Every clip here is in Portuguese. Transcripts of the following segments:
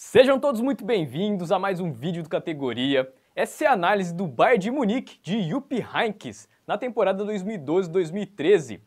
Sejam todos muito bem-vindos a mais um vídeo do Categoria. Essa é a análise do Bayern de Munique de Jupp Heynckes na temporada 2012-2013.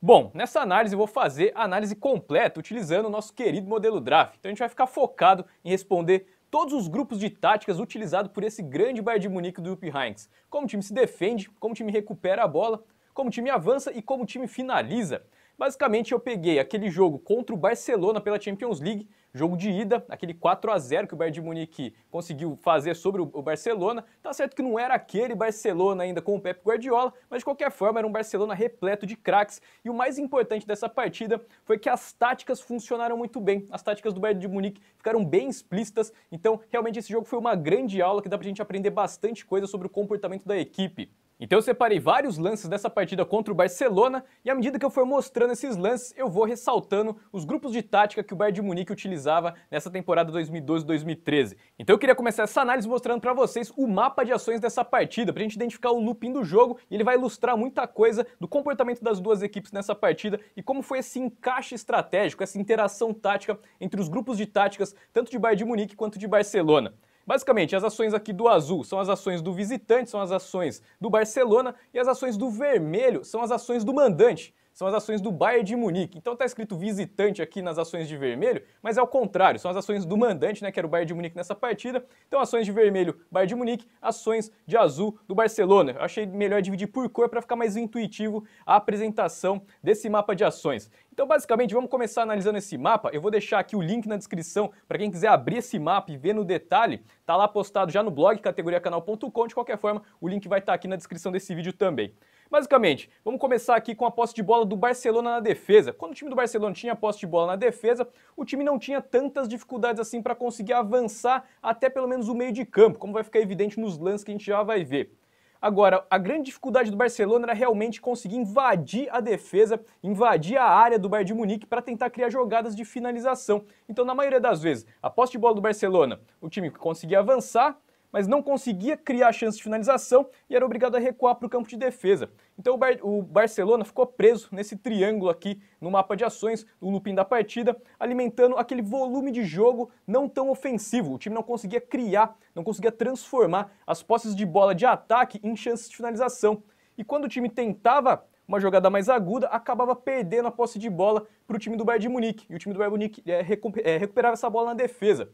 Bom, nessa análise eu vou fazer a análise completa utilizando o nosso querido modelo draft. Então a gente vai ficar focado em responder todos os grupos de táticas utilizados por esse grande Bayern de Munique do Jupp Heynckes. Como o time se defende, como o time recupera a bola, como o time avança e como o time finaliza. Basicamente eu peguei aquele jogo contra o Barcelona pela Champions League Jogo de ida, aquele 4 a 0 que o Bayern de Munique conseguiu fazer sobre o Barcelona. Tá certo que não era aquele Barcelona ainda com o Pep Guardiola, mas de qualquer forma era um Barcelona repleto de craques. E o mais importante dessa partida foi que as táticas funcionaram muito bem. As táticas do Bayern de Munique ficaram bem explícitas. Então, realmente esse jogo foi uma grande aula que dá pra gente aprender bastante coisa sobre o comportamento da equipe. Então eu separei vários lances dessa partida contra o Barcelona e à medida que eu for mostrando esses lances, eu vou ressaltando os grupos de tática que o Bayern de Munique utilizava nessa temporada 2012-2013. Então eu queria começar essa análise mostrando para vocês o mapa de ações dessa partida, pra gente identificar o looping do jogo e ele vai ilustrar muita coisa do comportamento das duas equipes nessa partida e como foi esse encaixe estratégico, essa interação tática entre os grupos de táticas tanto de Bayern de Munique quanto de Barcelona. Basicamente, as ações aqui do azul são as ações do visitante, são as ações do Barcelona, e as ações do vermelho são as ações do mandante são as ações do Bayern de Munique. Então tá escrito visitante aqui nas ações de vermelho, mas é o contrário, são as ações do mandante, né, que era o Bayern de Munique nessa partida. Então ações de vermelho, Bayern de Munique, ações de azul do Barcelona. Eu achei melhor dividir por cor para ficar mais intuitivo a apresentação desse mapa de ações. Então, basicamente, vamos começar analisando esse mapa. Eu vou deixar aqui o link na descrição para quem quiser abrir esse mapa e ver no detalhe. Tá lá postado já no blog categoriacanal.com. De qualquer forma, o link vai estar tá aqui na descrição desse vídeo também. Basicamente, vamos começar aqui com a posse de bola do Barcelona na defesa. Quando o time do Barcelona tinha posse de bola na defesa, o time não tinha tantas dificuldades assim para conseguir avançar até pelo menos o meio de campo, como vai ficar evidente nos lances que a gente já vai ver. Agora, a grande dificuldade do Barcelona era realmente conseguir invadir a defesa, invadir a área do Bayern de Munique para tentar criar jogadas de finalização. Então, na maioria das vezes, a posse de bola do Barcelona, o time conseguia avançar, mas não conseguia criar chance de finalização e era obrigado a recuar para o campo de defesa. Então o, Bar o, Barcelona ficou preso nesse triângulo aqui no mapa de ações, no looping da partida, alimentando aquele volume de jogo não tão ofensivo. O time não conseguia criar, não conseguia transformar as posses de bola de ataque em chances de finalização. E quando o time tentava uma jogada mais aguda, acabava perdendo a posse de bola para o time do Bayern de Munique. E o time do Bayern de Munique é, recuperava essa bola na defesa.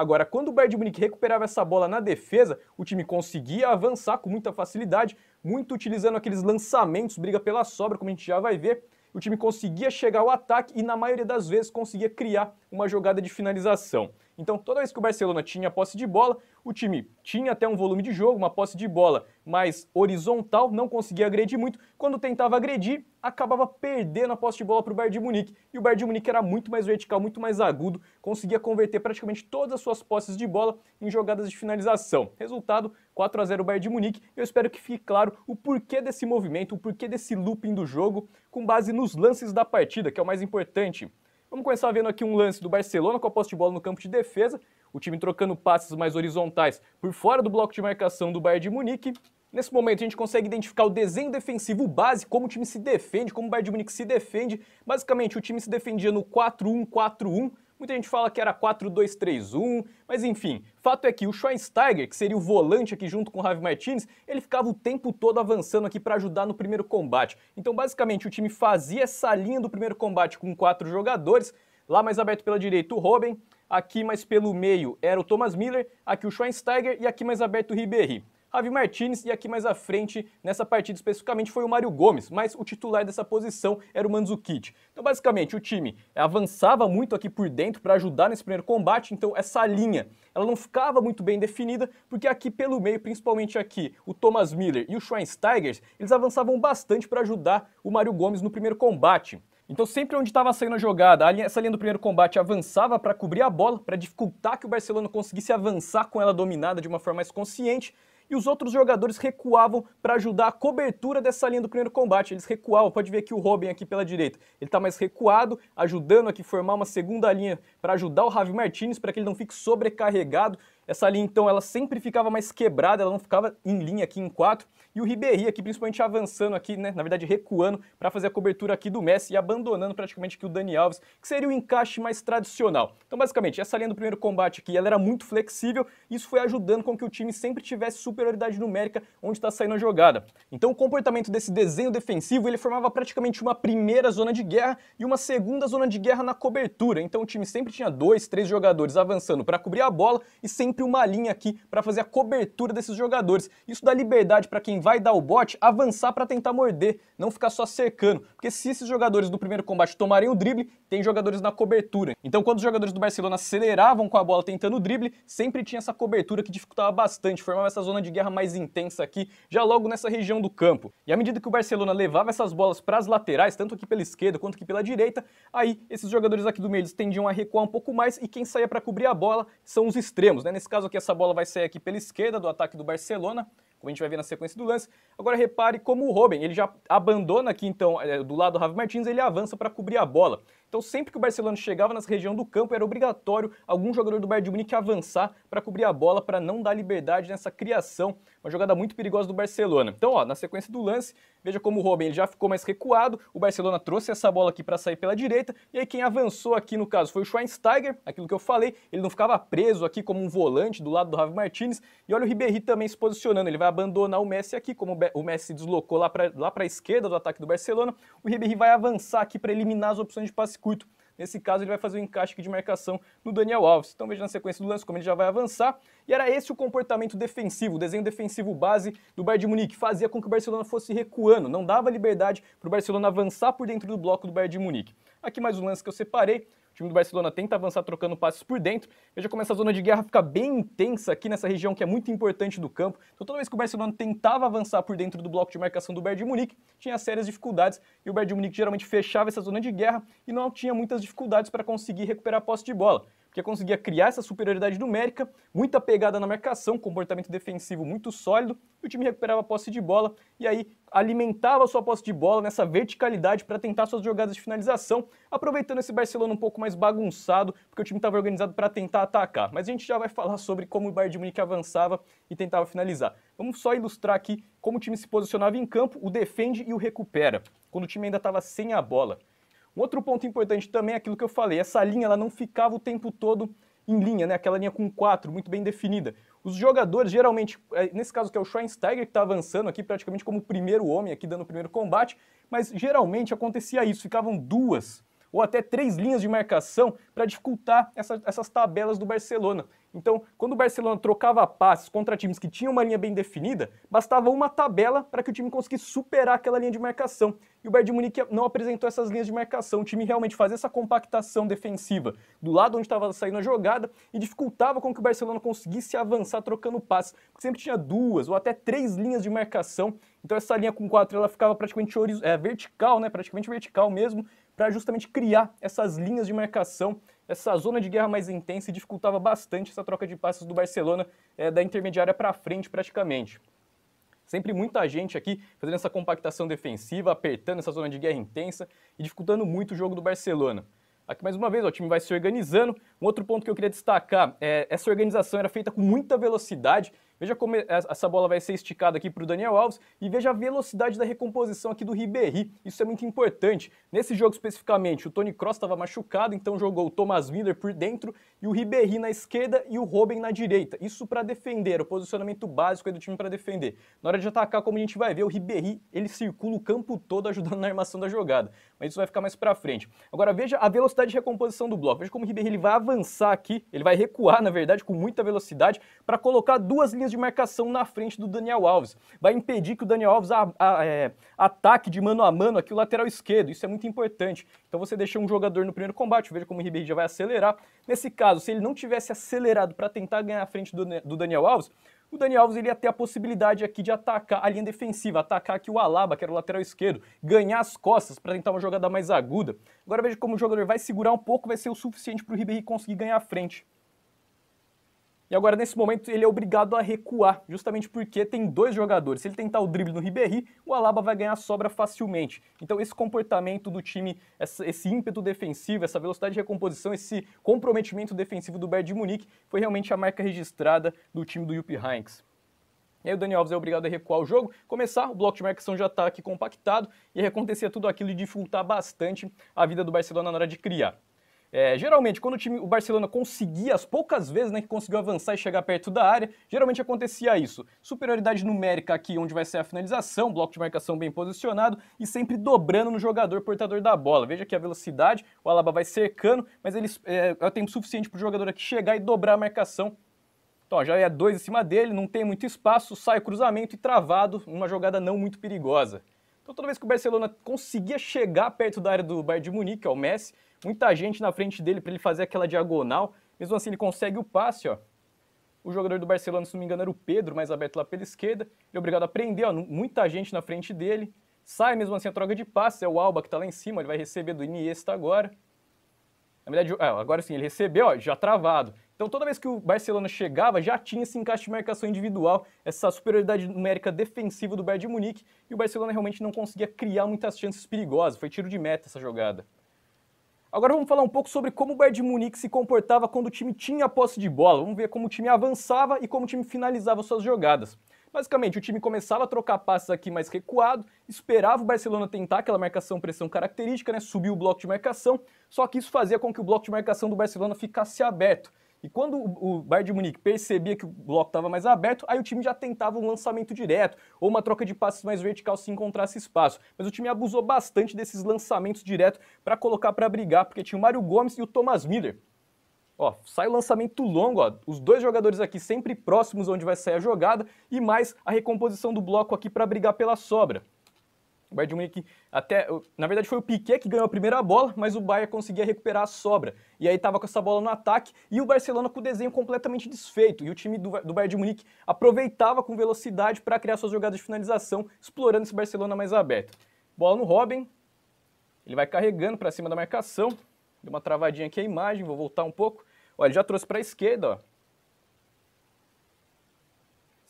Agora, quando o Bayern de Munique recuperava essa bola na defesa, o time conseguia avançar com muita facilidade, muito utilizando aqueles lançamentos, briga pela sobra, como a gente já vai ver. O time conseguia chegar ao ataque e, na maioria das vezes, conseguia criar uma jogada de finalização. Então, toda vez que o Barcelona tinha posse de bola, o time tinha até um volume de jogo, uma posse de bola mais horizontal, não conseguia agredir muito. Quando tentava agredir, acabava perdendo a posse de bola para o Bayern de Munique. E o Bayern de Munique era muito mais vertical, muito mais agudo, conseguia converter praticamente todas as suas posses de bola em jogadas de finalização. Resultado, 4 a 0 Bayern de Munique. Eu espero que fique claro o porquê desse movimento, o porquê desse looping do jogo, com base nos lances da partida, que é o mais importante. Vamos começar vendo aqui um lance do Barcelona com a posse de bola no campo de defesa, o time trocando passes mais horizontais por fora do bloco de marcação do Bayern de Munique. Nesse momento a gente consegue identificar o desenho defensivo base, como o time se defende, como o Bayern de Munique se defende. Basicamente o time se defendia no 4-1-4-1, Muita gente fala que era 4-2-3-1, mas enfim, fato é que o Schweinsteiger, que seria o volante aqui junto com o Javi Martinez, ele ficava o tempo todo avançando aqui para ajudar no primeiro combate. Então, basicamente, o time fazia essa linha do primeiro combate com quatro jogadores, lá mais aberto pela direita o Robin, aqui mais pelo meio era o Thomas Miller, aqui o Schweinsteiger e aqui mais aberto o Ribéry. Javi Martinez e aqui mais à frente, nessa partida especificamente, foi o Mário Gomes, mas o titular dessa posição era o Mandzukic. Então, basicamente, o time avançava muito aqui por dentro para ajudar nesse primeiro combate, então essa linha ela não ficava muito bem definida, porque aqui pelo meio, principalmente aqui, o Thomas Miller e o Schweinsteigers, eles avançavam bastante para ajudar o Mário Gomes no primeiro combate. Então, sempre onde estava saindo a jogada, essa linha do primeiro combate avançava para cobrir a bola, para dificultar que o Barcelona conseguisse avançar com ela dominada de uma forma mais consciente e os outros jogadores recuavam para ajudar a cobertura dessa linha do primeiro combate. Eles recuavam, pode ver que o Robin aqui pela direita, ele está mais recuado, ajudando aqui a formar uma segunda linha para ajudar o Javi Martinez para que ele não fique sobrecarregado essa linha, então, ela sempre ficava mais quebrada, ela não ficava em linha aqui em 4. E o Ribéry aqui, principalmente avançando aqui, né, na verdade recuando para fazer a cobertura aqui do Messi e abandonando praticamente aqui o Dani Alves, que seria o encaixe mais tradicional. Então, basicamente, essa linha do primeiro combate aqui, ela era muito flexível, isso foi ajudando com que o time sempre tivesse superioridade numérica onde está saindo a jogada. Então, o comportamento desse desenho defensivo, ele formava praticamente uma primeira zona de guerra e uma segunda zona de guerra na cobertura. Então, o time sempre tinha dois, três jogadores avançando para cobrir a bola e sempre sempre uma linha aqui para fazer a cobertura desses jogadores. Isso dá liberdade para quem vai dar o bote avançar para tentar morder, não ficar só cercando. Porque se esses jogadores do primeiro combate tomarem o drible, tem jogadores na cobertura. Então quando os jogadores do Barcelona aceleravam com a bola tentando o drible, sempre tinha essa cobertura que dificultava bastante, formava essa zona de guerra mais intensa aqui, já logo nessa região do campo. E à medida que o Barcelona levava essas bolas para as laterais, tanto aqui pela esquerda quanto aqui pela direita, aí esses jogadores aqui do meio eles tendiam a recuar um pouco mais e quem saía para cobrir a bola são os extremos, né? Nesse Nesse caso aqui, essa bola vai sair aqui pela esquerda do ataque do Barcelona, como a gente vai ver na sequência do lance. Agora repare como o Robin, ele já abandona aqui então, é, do lado do Ravi Martins, ele avança para cobrir a bola. Então, sempre que o Barcelona chegava na região do campo, era obrigatório algum jogador do Bayern de Munique avançar para cobrir a bola, para não dar liberdade nessa criação. Uma jogada muito perigosa do Barcelona. Então, ó, na sequência do lance, veja como o Robin ele já ficou mais recuado, o Barcelona trouxe essa bola aqui para sair pela direita, e aí quem avançou aqui, no caso, foi o Schweinsteiger, aquilo que eu falei, ele não ficava preso aqui como um volante do lado do Ravi Martinez, e olha o Ribéry também se posicionando, ele vai abandonar o Messi aqui, como o Messi deslocou lá para lá a esquerda do ataque do Barcelona, o Ribéry vai avançar aqui para eliminar as opções de passe curto. Nesse caso, ele vai fazer o um encaixe de marcação no Daniel Alves. Então veja na sequência do lance como ele já vai avançar. E era esse o comportamento defensivo, o desenho defensivo base do Bayern de Munique. Fazia com que o Barcelona fosse recuando, não dava liberdade para o Barcelona avançar por dentro do bloco do Bayern de Munique. Aqui mais um lance que eu separei time do Barcelona tenta avançar trocando passes por dentro. Veja como essa zona de guerra fica bem intensa aqui nessa região que é muito importante do campo. Então toda vez que o Barcelona tentava avançar por dentro do bloco de marcação do Bayern de Munique, tinha sérias dificuldades e o Bayern de Munique geralmente fechava essa zona de guerra e não tinha muitas dificuldades para conseguir recuperar a posse de bola que conseguia criar essa superioridade numérica, muita pegada na marcação, comportamento defensivo muito sólido, e o time recuperava a posse de bola e aí alimentava sua posse de bola nessa verticalidade para tentar suas jogadas de finalização, aproveitando esse Barcelona um pouco mais bagunçado, porque o time estava organizado para tentar atacar. Mas a gente já vai falar sobre como o Bayern de Munique avançava e tentava finalizar. Vamos só ilustrar aqui como o time se posicionava em campo, o defende e o recupera, quando o time ainda estava sem a bola. Um outro ponto importante também é aquilo que eu falei, essa linha ela não ficava o tempo todo em linha, né? aquela linha com quatro, muito bem definida. Os jogadores, geralmente, é, nesse caso que é o Schweinsteiger, que está avançando aqui praticamente como o primeiro homem, aqui dando o primeiro combate, mas geralmente acontecia isso, ficavam duas ou até três linhas de marcação para dificultar essa, essas tabelas do Barcelona. Então, quando o Barcelona trocava passes contra times que tinham uma linha bem definida, bastava uma tabela para que o time conseguisse superar aquela linha de marcação. E o Bayern de Munique não apresentou essas linhas de marcação. O time realmente fazia essa compactação defensiva do lado onde estava saindo a jogada e dificultava com que o Barcelona conseguisse avançar trocando passes, porque sempre tinha duas ou até três linhas de marcação. Então essa linha com quatro ela ficava praticamente é, vertical, né? Praticamente vertical mesmo, para justamente criar essas linhas de marcação, essa zona de guerra mais intensa e dificultava bastante essa troca de passes do Barcelona é, da intermediária para frente praticamente. Sempre muita gente aqui fazendo essa compactação defensiva, apertando essa zona de guerra intensa e dificultando muito o jogo do Barcelona. Aqui mais uma vez, ó, o time vai se organizando. Um outro ponto que eu queria destacar é essa organização era feita com muita velocidade Veja como é, essa bola vai ser esticada aqui para o Daniel Alves e veja a velocidade da recomposição aqui do Ribéry. Isso é muito importante. Nesse jogo especificamente, o Tony Cross estava machucado, então jogou o Thomas Miller por dentro e o Ribéry na esquerda e o Robin na direita. Isso para defender, o posicionamento básico do time para defender. Na hora de atacar, como a gente vai ver, o Ribéry, ele circula o campo todo ajudando na armação da jogada. Mas isso vai ficar mais para frente. Agora veja a velocidade de recomposição do bloco. Veja como o Ribéry ele vai avançar aqui, ele vai recuar, na verdade, com muita velocidade para colocar duas linhas linhas de marcação na frente do Daniel Alves. Vai impedir que o Daniel Alves a, a, é, ataque de mano a mano aqui o lateral esquerdo. Isso é muito importante. Então você deixa um jogador no primeiro combate, veja como o Ribeirinho já vai acelerar. Nesse caso, se ele não tivesse acelerado para tentar ganhar a frente do, né, do Daniel Alves, o Daniel Alves ele ia ter a possibilidade aqui de atacar a linha defensiva, atacar aqui o Alaba, que era o lateral esquerdo, ganhar as costas para tentar uma jogada mais aguda. Agora veja como o jogador vai segurar um pouco, vai ser o suficiente para o Ribeirinho conseguir ganhar a frente. E agora, nesse momento, ele é obrigado a recuar, justamente porque tem dois jogadores. Se ele tentar o drible no Ribéry, o Alaba vai ganhar sobra facilmente. Então, esse comportamento do time, esse ímpeto defensivo, essa velocidade de recomposição, esse comprometimento defensivo do Bayern de Munique foi realmente a marca registrada do time do Jupp Heynckes. E aí o daniel Alves é obrigado a recuar o jogo, começar, o bloco de marcação já está aqui compactado e acontecia tudo aquilo e dificultar bastante a vida do Barcelona na hora de criar. É, geralmente, quando o, time, o Barcelona conseguia, as poucas vezes né, que conseguiu avançar e chegar perto da área, geralmente acontecia isso. Superioridade numérica aqui, onde vai ser a finalização, bloco de marcação bem posicionado e sempre dobrando no jogador portador da bola. Veja que a velocidade, o Alaba vai cercando, mas ele é, é tempo suficiente para o jogador aqui chegar e dobrar a marcação então, já é dois em cima dele, não tem muito espaço, sai o cruzamento e travado, uma jogada não muito perigosa. Então, toda vez que o Barcelona conseguia chegar perto da área do Bayern de Munique, ao é Messi, muita gente na frente dele para ele fazer aquela diagonal. Mesmo assim, ele consegue o passe, ó. O jogador do Barcelona, se não me engano, era o Pedro, mais aberto lá pela esquerda. Ele é obrigado a prender, ó, muita gente na frente dele. Sai mesmo assim a troca de passe, é o Alba que tá lá em cima, ele vai receber do Iniesta agora. Na verdade, é, agora sim, ele recebeu, ó, já travado. Então, toda vez que o Barcelona chegava, já tinha esse encaixe de marcação individual, essa superioridade numérica defensiva do Bayern de Munique, e o Barcelona realmente não conseguia criar muitas chances perigosas. Foi tiro de meta essa jogada. Agora vamos falar um pouco sobre como o Bayern de Munique se comportava quando o time tinha a posse de bola. Vamos ver como o time avançava e como o time finalizava suas jogadas. Basicamente, o time começava a trocar passes aqui mais recuado, esperava o Barcelona tentar aquela marcação-pressão característica, né? subir o bloco de marcação, só que isso fazia com que o bloco de marcação do Barcelona ficasse aberto. E quando o Bayern de Munique percebia que o bloco estava mais aberto, aí o time já tentava um lançamento direto ou uma troca de passes mais vertical se encontrasse espaço. Mas o time abusou bastante desses lançamentos direto para colocar para brigar, porque tinha o Mário Gomes e o Thomas Miller. Ó, sai o lançamento longo, ó, os dois jogadores aqui sempre próximos onde vai sair a jogada e mais a recomposição do bloco aqui para brigar pela sobra. O Bayern de Munique até, na verdade foi o Piquet que ganhou a primeira bola, mas o Bayern conseguia recuperar a sobra. E aí estava com essa bola no ataque e o Barcelona com o desenho completamente desfeito. E o time do, do Bayern de Munique aproveitava com velocidade para criar suas jogadas de finalização, explorando esse Barcelona mais aberto. Bola no Robin. Ele vai carregando para cima da marcação. Deu uma travadinha aqui a imagem, vou voltar um pouco. Olha, ele já trouxe para a esquerda, ó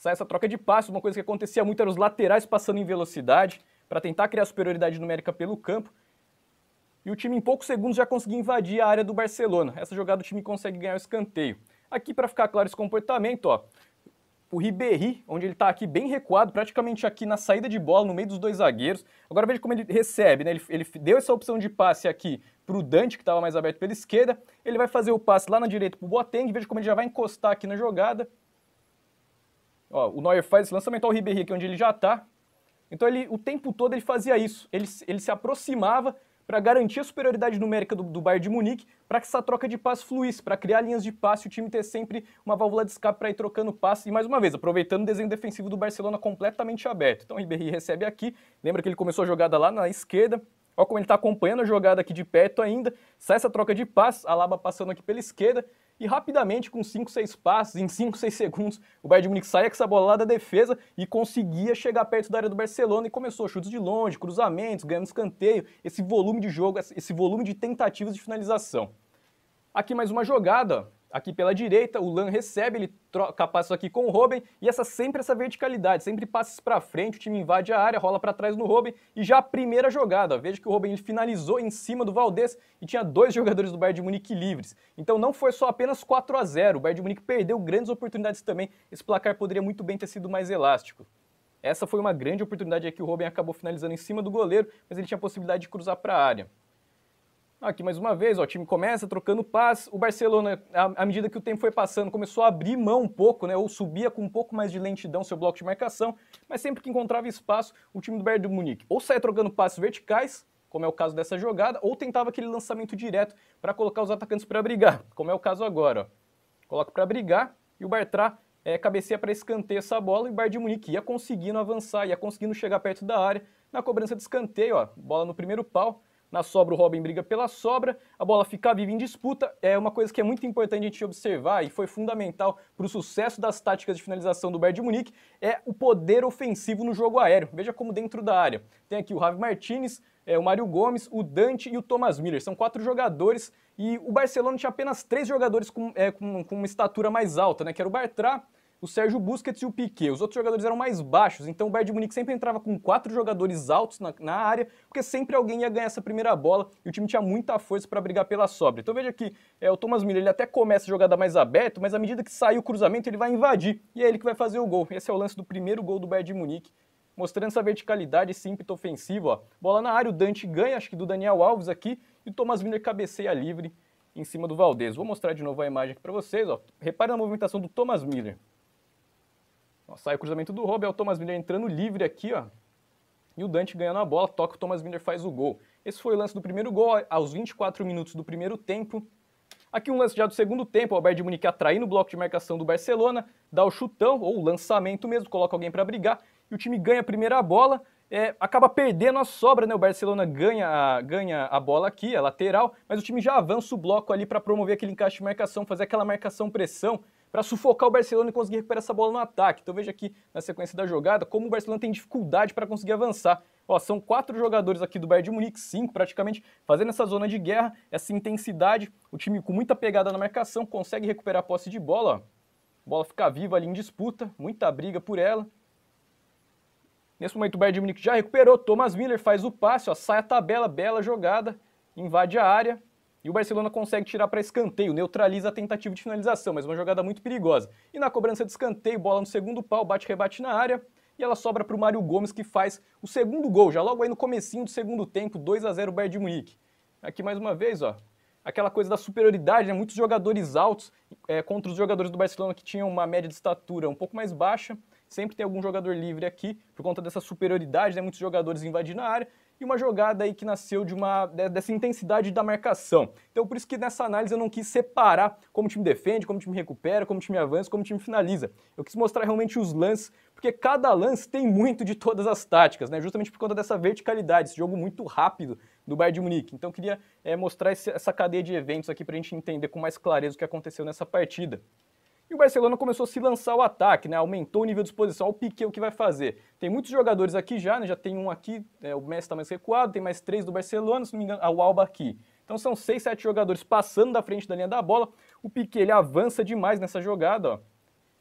sai essa troca de passos, uma coisa que acontecia muito era os laterais passando em velocidade para tentar criar superioridade numérica pelo campo. E o time em poucos segundos já conseguiu invadir a área do Barcelona. Essa jogada o time consegue ganhar o escanteio. Aqui para ficar claro esse comportamento, ó, o Ribéry, onde ele está aqui bem recuado, praticamente aqui na saída de bola, no meio dos dois zagueiros. Agora veja como ele recebe, né? Ele, ele deu essa opção de passe aqui para o Dante, que estava mais aberto pela esquerda. Ele vai fazer o passe lá na direita para o Boateng, veja como ele já vai encostar aqui na jogada. Ó, o Neuer faz esse lançamento ao Ribéry aqui, onde ele já está. Então ele, o tempo todo ele fazia isso, ele, ele se aproximava para garantir a superioridade numérica do, do Bayern de Munique, para que essa troca de passe fluísse, para criar linhas de passe, o time ter sempre uma válvula de escape para ir trocando passe, e mais uma vez, aproveitando o desenho defensivo do Barcelona completamente aberto. Então o Ribéry recebe aqui, lembra que ele começou a jogada lá na esquerda, olha como ele está acompanhando a jogada aqui de perto ainda, sai essa troca de passe, a Laba passando aqui pela esquerda, e rapidamente, com 5, 6 passos em 5, 6 segundos, o Bayern de Munique saía com essa bola lá da defesa e conseguia chegar perto da área do Barcelona e começou chutes de longe, cruzamentos, ganhando escanteio, esse volume de jogo, esse volume de tentativas de finalização. Aqui mais uma jogada, Aqui pela direita, o Lan recebe, ele troca isso aqui com o Robin, e essa sempre essa verticalidade, sempre passes para frente, o time invade a área, rola para trás no Robin, e já a primeira jogada, veja que o Robin finalizou em cima do Valdez e tinha dois jogadores do Bayern de Munique livres. Então não foi só apenas 4 a 0 o Bayern de Munique perdeu grandes oportunidades também, esse placar poderia muito bem ter sido mais elástico. Essa foi uma grande oportunidade que o Robin acabou finalizando em cima do goleiro, mas ele tinha a possibilidade de cruzar para a área. Aqui mais uma vez, ó, o time começa trocando passes. O Barcelona, à medida que o tempo foi passando, começou a abrir mão um pouco, né? Ou subia com um pouco mais de lentidão seu bloco de marcação, mas sempre que encontrava espaço, o time do Bayern de Munique ou saía trocando passes verticais, como é o caso dessa jogada, ou tentava aquele lançamento direto para colocar os atacantes para brigar, como é o caso agora. Ó. Coloca para brigar e o Bartra é, cabeceia para escanteio essa bola e o Bayern de Munique ia conseguindo avançar, ia conseguindo chegar perto da área. Na cobrança de escanteio, ó, bola no primeiro pau, na sobra, o Robin briga pela sobra, a bola fica viva em disputa. É uma coisa que é muito importante a gente observar e foi fundamental para o sucesso das táticas de finalização do Bayern de Munique, é o poder ofensivo no jogo aéreo. Veja como dentro da área. Tem aqui o Javi Martinez, é, o Mário Gomes, o Dante e o Thomas Miller. São quatro jogadores e o Barcelona tinha apenas três jogadores com, é, com, com uma estatura mais alta, né? Que era o Bartra, o Sérgio Busquets e o Piquet. Os outros jogadores eram mais baixos, então o Bayern de Munique sempre entrava com quatro jogadores altos na, na área, porque sempre alguém ia ganhar essa primeira bola e o time tinha muita força para brigar pela sobra. Então veja aqui, é, o Thomas Miller ele até começa a jogada mais aberto, mas à medida que sai o cruzamento ele vai invadir e é ele que vai fazer o gol. Esse é o lance do primeiro gol do Bayern de Munique mostrando essa verticalidade, esse ímpeto ofensivo. Ó. Bola na área, o Dante ganha, acho que do Daniel Alves aqui, e o Thomas Miller cabeceia livre em cima do Valdez. Vou mostrar de novo a imagem aqui para vocês. Ó. Repare na movimentação do Thomas Miller sai o cruzamento do Robert, o Thomas Miller entrando livre aqui, ó. E o Dante ganhando a bola, toca o Thomas Miller faz o gol. Esse foi o lance do primeiro gol, aos 24 minutos do primeiro tempo. Aqui um lance já do segundo tempo, o Albert de Munique atraindo o bloco de marcação do Barcelona, dá o chutão, ou o lançamento mesmo, coloca alguém para brigar, e o time ganha a primeira bola, é, acaba perdendo a sobra, né? O Barcelona ganha a, ganha a bola aqui, a é lateral, mas o time já avança o bloco ali para promover aquele encaixe de marcação, fazer aquela marcação-pressão, para sufocar o Barcelona e conseguir recuperar essa bola no ataque. Então veja aqui na sequência da jogada como o Barcelona tem dificuldade para conseguir avançar. Ó, são quatro jogadores aqui do Bayern de Munique, cinco praticamente, fazendo essa zona de guerra, essa intensidade. O time com muita pegada na marcação consegue recuperar a posse de bola. Ó. Bola fica viva ali em disputa, muita briga por ela. Nesse momento o Bayern de Munique já recuperou, Thomas Miller faz o passe, ó, sai a tabela, bela jogada, invade a área. E o Barcelona consegue tirar para escanteio, neutraliza a tentativa de finalização, mas uma jogada muito perigosa. E na cobrança de escanteio, bola no segundo pau, bate-rebate na área, e ela sobra para o Mário Gomes que faz o segundo gol, já logo aí no comecinho do segundo tempo, 2 a 0 Bayern de Munique. Aqui mais uma vez, ó, aquela coisa da superioridade, né? muitos jogadores altos é, contra os jogadores do Barcelona que tinham uma média de estatura um pouco mais baixa, sempre tem algum jogador livre aqui por conta dessa superioridade, né? muitos jogadores invadindo a área, e uma jogada aí que nasceu de uma dessa intensidade da marcação. Então por isso que nessa análise eu não quis separar como o time defende, como o time recupera, como o time avança, como o time finaliza. Eu quis mostrar realmente os lances, porque cada lance tem muito de todas as táticas, né? Justamente por conta dessa verticalidade, esse jogo muito rápido do Bayern de Munique. Então eu queria é, mostrar esse, essa cadeia de eventos aqui para a gente entender com mais clareza o que aconteceu nessa partida. E o Barcelona começou a se lançar ao ataque, né? Aumentou o nível de exposição. Olha o Piquet o que vai fazer. Tem muitos jogadores aqui já, né? Já tem um aqui, é, o Messi está mais recuado, tem mais três do Barcelona, se não me engano, ah, o Alba aqui. Então são seis, sete jogadores passando da frente da linha da bola. O Piquet ele avança demais nessa jogada, ó.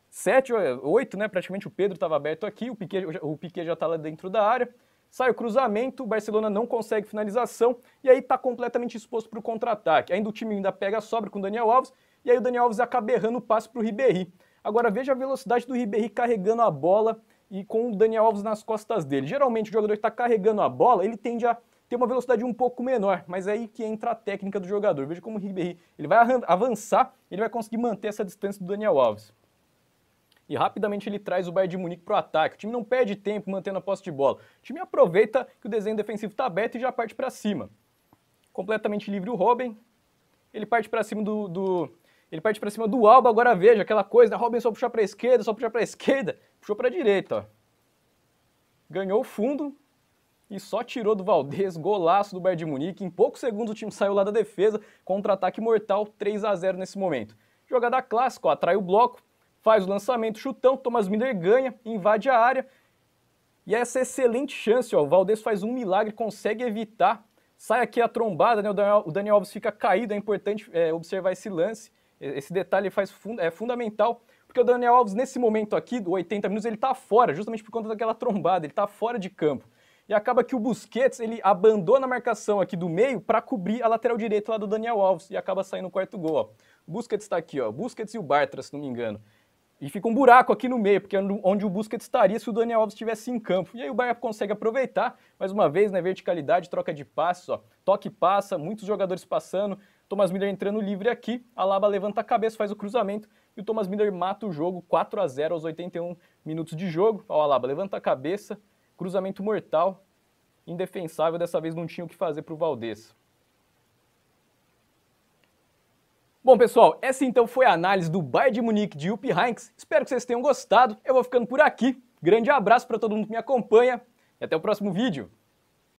Sete, oito, né? Praticamente o Pedro estava aberto aqui, o Piquet, o Piquet já está lá dentro da área. Sai o cruzamento, o Barcelona não consegue finalização e aí está completamente exposto para o contra-ataque. Ainda o time ainda pega a sobra com o Daniel Alves e aí o Daniel Alves acaba errando o passe para o Ribéry. Agora veja a velocidade do Ribéry carregando a bola e com o Daniel Alves nas costas dele. Geralmente o jogador que está carregando a bola, ele tende a ter uma velocidade um pouco menor, mas é aí que entra a técnica do jogador. Veja como o Ribéry ele vai avançar, ele vai conseguir manter essa distância do Daniel Alves. E rapidamente ele traz o Bayern de Munique para o ataque. O time não perde tempo mantendo a posse de bola. O time aproveita que o desenho defensivo está aberto e já parte para cima. Completamente livre o Robin. Ele parte para cima do, do ele parte para cima do Alba, agora veja, aquela coisa, né? Robinson só puxar para a esquerda, só puxar para a esquerda, puxou para a direita, ó. Ganhou o fundo e só tirou do Valdez, golaço do Bayern de Munique. Em poucos segundos o time saiu lá da defesa, contra-ataque mortal, 3 a 0 nesse momento. Jogada clássica, ó, atrai o bloco, faz o lançamento, chutão, Thomas Miller ganha, invade a área. E essa é excelente chance, ó, o Valdez faz um milagre, consegue evitar Sai aqui a trombada, né? O Daniel Alves fica caído, é importante é, observar esse lance. Esse detalhe faz fund é fundamental, porque o Daniel Alves, nesse momento aqui, do 80 minutos, ele está fora, justamente por conta daquela trombada, ele está fora de campo. E acaba que o Busquets, ele abandona a marcação aqui do meio para cobrir a lateral direita lá do Daniel Alves, e acaba saindo o quarto gol, ó. O Busquets está aqui, ó, Busquets e o Bartra, se não me engano. E fica um buraco aqui no meio, porque é onde o Busquets estaria se o Daniel Alves estivesse em campo. E aí o Bahia consegue aproveitar, mais uma vez, na né, verticalidade, troca de passes, ó. Toque passa, muitos jogadores passando. Thomas Miller entrando livre aqui, Alaba levanta a cabeça, faz o cruzamento e o Thomas Miller mata o jogo 4 a 0 aos 81 minutos de jogo. Ó, Alaba levanta a cabeça, cruzamento mortal, indefensável, dessa vez não tinha o que fazer para o Valdez. Bom, pessoal, essa então foi a análise do Bayern de Munique de Up Heynckes. Espero que vocês tenham gostado. Eu vou ficando por aqui. Grande abraço para todo mundo que me acompanha e até o próximo vídeo.